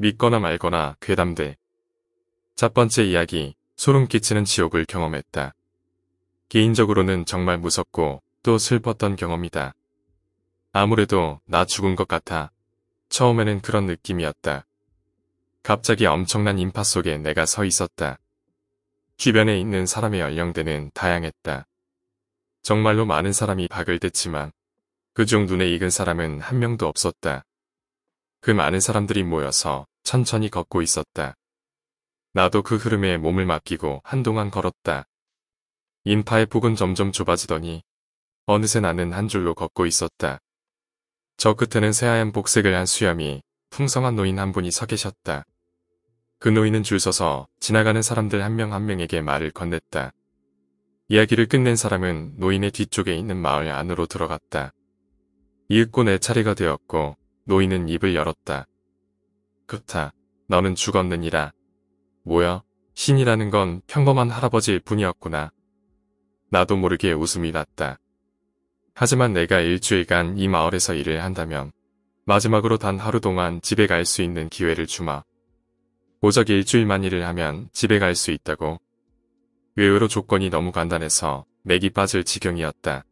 믿거나 말거나 괴담돼. 첫 번째 이야기, 소름 끼치는 지옥을 경험했다. 개인적으로는 정말 무섭고 또 슬펐던 경험이다. 아무래도 나 죽은 것 같아. 처음에는 그런 느낌이었다. 갑자기 엄청난 인파 속에 내가 서 있었다. 주변에 있는 사람의 연령대는 다양했다. 정말로 많은 사람이 박을 댔지만 그 중 눈에 익은 사람은 한 명도 없었다. 그 많은 사람들이 모여서 천천히 걷고 있었다. 나도 그 흐름에 몸을 맡기고 한동안 걸었다. 인파의 폭은 점점 좁아지더니 어느새 나는 한 줄로 걷고 있었다. 저 끝에는 새하얀 복색을 한 수염이 풍성한 노인 한 분이 서 계셨다. 그 노인은 줄 서서 지나가는 사람들 한 명한 한 명에게 말을 건넸다. 이야기를 끝낸 사람은 노인의 뒤쪽에 있는 마을 안으로 들어갔다. 이윽고 내 차례가 되었고 노인은 입을 열었다. 그타 너는 죽었느니라. 뭐야? 신이라는 건 평범한 할아버지일 뿐이었구나. 나도 모르게 웃음이 났다. 하지만 내가 일주일간 이 마을에서 일을 한다면 마지막으로 단 하루 동안 집에 갈 수 있는 기회를 주마. 오작 일주일만 일을 하면 집에 갈 수 있다고. 외외로 조건이 너무 간단해서 맥이 빠질 지경이었다.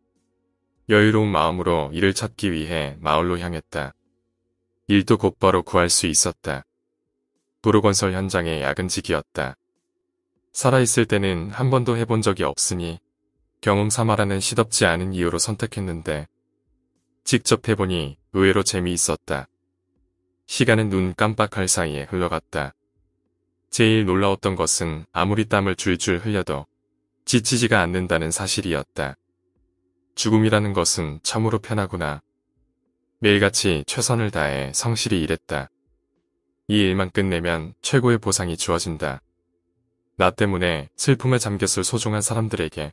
여유로운 마음으로 일을 찾기 위해 마을로 향했다. 일도 곧바로 구할 수 있었다. 도로건설 현장의 야근직이었다. 살아있을 때는 한 번도 해본 적이 없으니 경험 삼아라는 시덥지 않은 이유로 선택했는데 직접 해보니 의외로 재미있었다. 시간은 눈 깜빡할 사이에 흘러갔다. 제일 놀라웠던 것은 아무리 땀을 줄줄 흘려도 지치지가 않는다는 사실이었다. 죽음이라는 것은 참으로 편하구나. 매일같이 최선을 다해 성실히 일했다. 이 일만 끝내면 최고의 보상이 주어진다. 나 때문에 슬픔에 잠겼을 소중한 사람들에게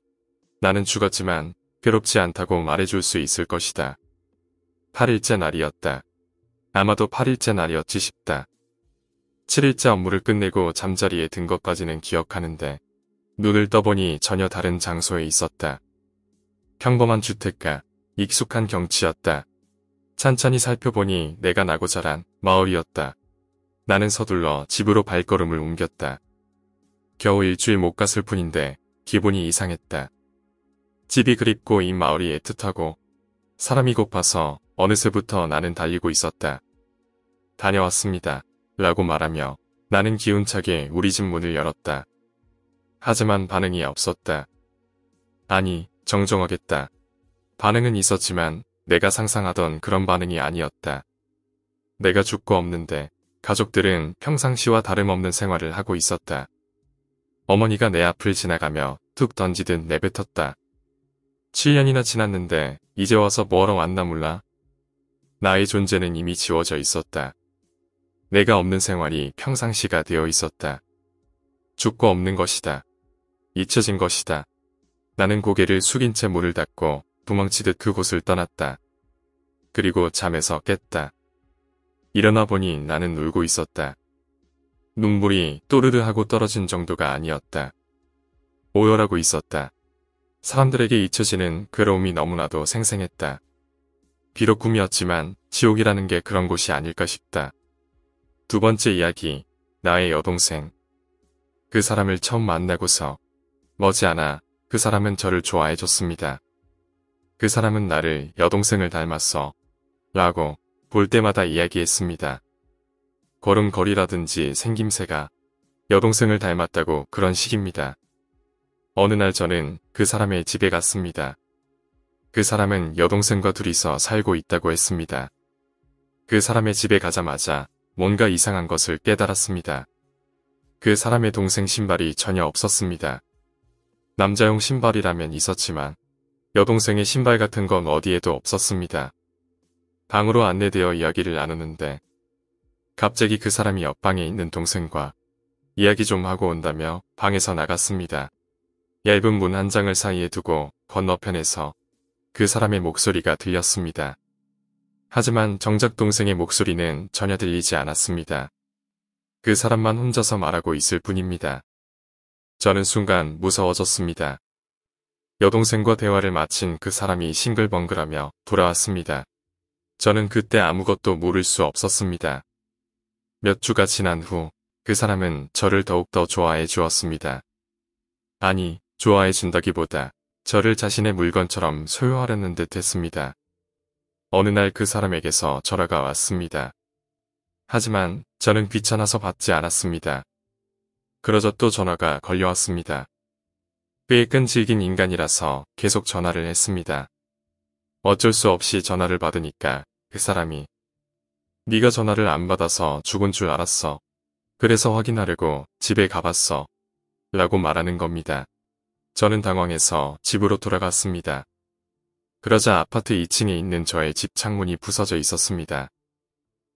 나는 죽었지만 괴롭지 않다고 말해줄 수 있을 것이다. 8일째 날이었다. 아마도 8일째 날이었지 싶다. 7일째 업무를 끝내고 잠자리에 든 것까지는 기억하는데 눈을 떠보니 전혀 다른 장소에 있었다. 평범한 주택가, 익숙한 경치였다. 찬찬히 살펴보니 내가 나고 자란 마을이었다. 나는 서둘러 집으로 발걸음을 옮겼다. 겨우 일주일 못 갔을 뿐인데 기분이 이상했다. 집이 그립고 이 마을이 애틋하고 사람이 고파서 어느새부터 나는 달리고 있었다. 다녀왔습니다. 라고 말하며 나는 기운차게 우리 집 문을 열었다. 하지만 반응이 없었다. 아니, 정정하겠다. 반응은 있었지만 내가 상상하던 그런 반응이 아니었다. 내가 죽고 없는데 가족들은 평상시와 다름없는 생활을 하고 있었다. 어머니가 내 앞을 지나가며 툭 던지듯 내뱉었다. 7년이나 지났는데 이제 와서 뭐하러 왔나 몰라? 나의 존재는 이미 지워져 있었다. 내가 없는 생활이 평상시가 되어 있었다. 죽고 없는 것이다. 잊혀진 것이다. 나는 고개를 숙인 채 물을 닦고 도망치듯 그곳을 떠났다. 그리고 잠에서 깼다. 일어나 보니 나는 울고 있었다. 눈물이 또르르 하고 떨어진 정도가 아니었다. 오열하고 있었다. 사람들에게 잊혀지는 괴로움이 너무나도 생생했다. 비록 꿈이었지만 지옥이라는 게 그런 곳이 아닐까 싶다. 두 번째 이야기, 나의 여동생. 그 사람을 처음 만나고서 머지않아 그 사람은 저를 좋아해줬습니다. 그 사람은 나를 여동생을 닮았어. 라고 볼 때마다 이야기했습니다. 걸음걸이라든지 생김새가 여동생을 닮았다고 그런 식입니다. 어느 날 저는 그 사람의 집에 갔습니다. 그 사람은 여동생과 둘이서 살고 있다고 했습니다. 그 사람의 집에 가자마자 뭔가 이상한 것을 깨달았습니다. 그 사람의 동생 신발이 전혀 없었습니다. 남자용 신발이라면 있었지만 여동생의 신발 같은 건 어디에도 없었습니다. 방으로 안내되어 이야기를 나누는데 갑자기 그 사람이 옆방에 있는 동생과 이야기 좀 하고 온다며 방에서 나갔습니다. 얇은 문 한 장을 사이에 두고 건너편에서 그 사람의 목소리가 들렸습니다. 하지만 정작 동생의 목소리는 전혀 들리지 않았습니다. 그 사람만 혼자서 말하고 있을 뿐입니다. 저는 순간 무서워졌습니다. 여동생과 대화를 마친 그 사람이 싱글벙글하며 돌아왔습니다. 저는 그때 아무것도 모를 수 없었습니다. 몇 주가 지난 후 그 사람은 저를 더욱더 좋아해 주었습니다. 아니, 좋아해 준다기보다 저를 자신의 물건처럼 소유하려는 듯 했습니다. 어느 날 그 사람에게서 전화가 왔습니다. 하지만 저는 귀찮아서 받지 않았습니다. 그러자 또 전화가 걸려왔습니다. 꽤 끈질긴 인간이라서 계속 전화를 했습니다. 어쩔 수 없이 전화를 받으니까 그 사람이 네가 전화를 안 받아서 죽은 줄 알았어. 그래서 확인하려고 집에 가봤어. 라고 말하는 겁니다. 저는 당황해서 집으로 돌아갔습니다. 그러자 아파트 2층에 있는 저의 집 창문이 부서져 있었습니다.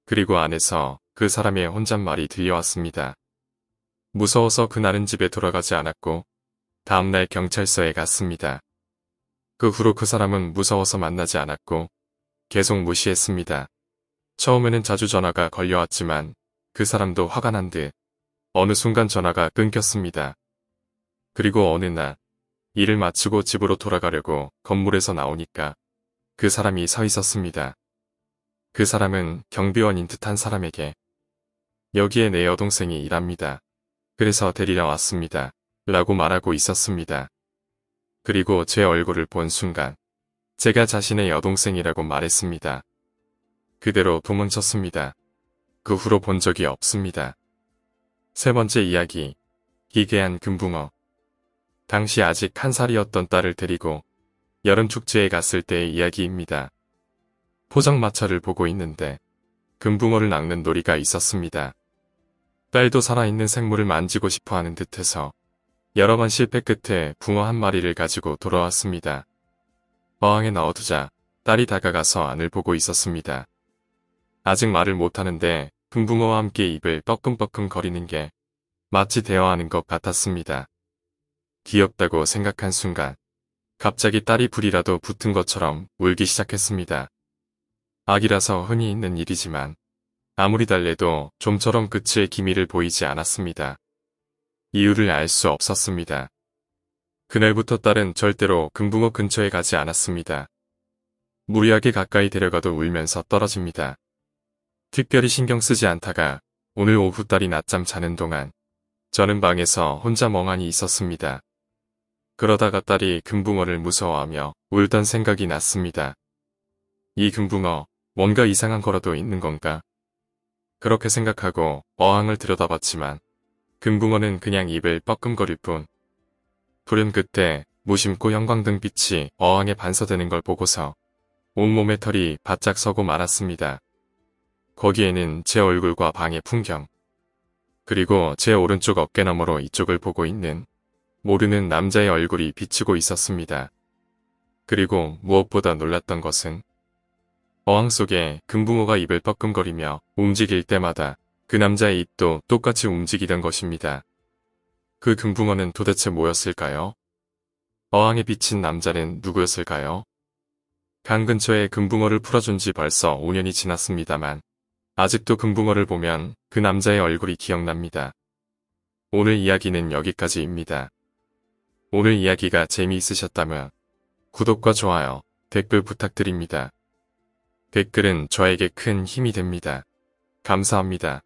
그리고 안에서 그 사람의 혼잣말이 들려왔습니다. 무서워서 그날은 집에 돌아가지 않았고 다음날 경찰서에 갔습니다. 그 후로 그 사람은 무서워서 만나지 않았고 계속 무시했습니다. 처음에는 자주 전화가 걸려왔지만 그 사람도 화가 난 듯 어느 순간 전화가 끊겼습니다. 그리고 어느 날 일을 마치고 집으로 돌아가려고 건물에서 나오니까 그 사람이 서 있었습니다. 그 사람은 경비원인 듯한 사람에게 여기에 내 여동생이 일합니다. 그래서 데리러 왔습니다. 라고 말하고 있었습니다. 그리고 제 얼굴을 본 순간 제가 자신의 여동생이라고 말했습니다. 그대로 도망쳤습니다. 그 후로 본 적이 없습니다. 세 번째 이야기 기괴한 금붕어 당시 아직 한 살이었던 딸을 데리고 여름축제에 갔을 때의 이야기입니다. 포장마차를 보고 있는데 금붕어를 낚는 놀이가 있었습니다. 딸도 살아있는 생물을 만지고 싶어 하는 듯해서 여러 번 실패 끝에 붕어 한 마리를 가지고 돌아왔습니다. 어항에 넣어두자 딸이 다가가서 안을 보고 있었습니다. 아직 말을 못하는데 금붕어와 함께 입을 뻐끔뻐끔 거리는 게 마치 대화하는 것 같았습니다. 귀엽다고 생각한 순간 갑자기 딸이 불이라도 붙은 것처럼 울기 시작했습니다. 아기라서 흔히 있는 일이지만 아무리 달래도 좀처럼 끝의 기미를 보이지 않았습니다. 이유를 알 수 없었습니다. 그날부터 딸은 절대로 금붕어 근처에 가지 않았습니다. 무리하게 가까이 데려가도 울면서 떨어집니다. 특별히 신경 쓰지 않다가 오늘 오후 딸이 낮잠 자는 동안 저는 방에서 혼자 멍하니 있었습니다. 그러다가 딸이 금붕어를 무서워하며 울던 생각이 났습니다. 이 금붕어 뭔가 이상한 거라도 있는 건가? 그렇게 생각하고 어항을 들여다봤지만 금붕어는 그냥 입을 뻐끔거릴 뿐. 푸른 그때 무심코 형광등 빛이 어항에 반사되는 걸 보고서 온몸의 털이 바짝 서고 말았습니다. 거기에는 제 얼굴과 방의 풍경 그리고 제 오른쪽 어깨 너머로 이쪽을 보고 있는 모르는 남자의 얼굴이 비치고 있었습니다. 그리고 무엇보다 놀랐던 것은 어항 속에 금붕어가 입을 뻐끔거리며 움직일 때마다 그 남자의 입도 똑같이 움직이던 것입니다. 그 금붕어는 도대체 뭐였을까요? 어항에 비친 남자는 누구였을까요? 강 근처에 금붕어를 풀어준 지 벌써 5년이 지났습니다만 아직도 금붕어를 보면 그 남자의 얼굴이 기억납니다. 오늘 이야기는 여기까지입니다. 오늘 이야기가 재미있으셨다면 구독과 좋아요, 댓글 부탁드립니다. 댓글은 저에게 큰 힘이 됩니다. 감사합니다.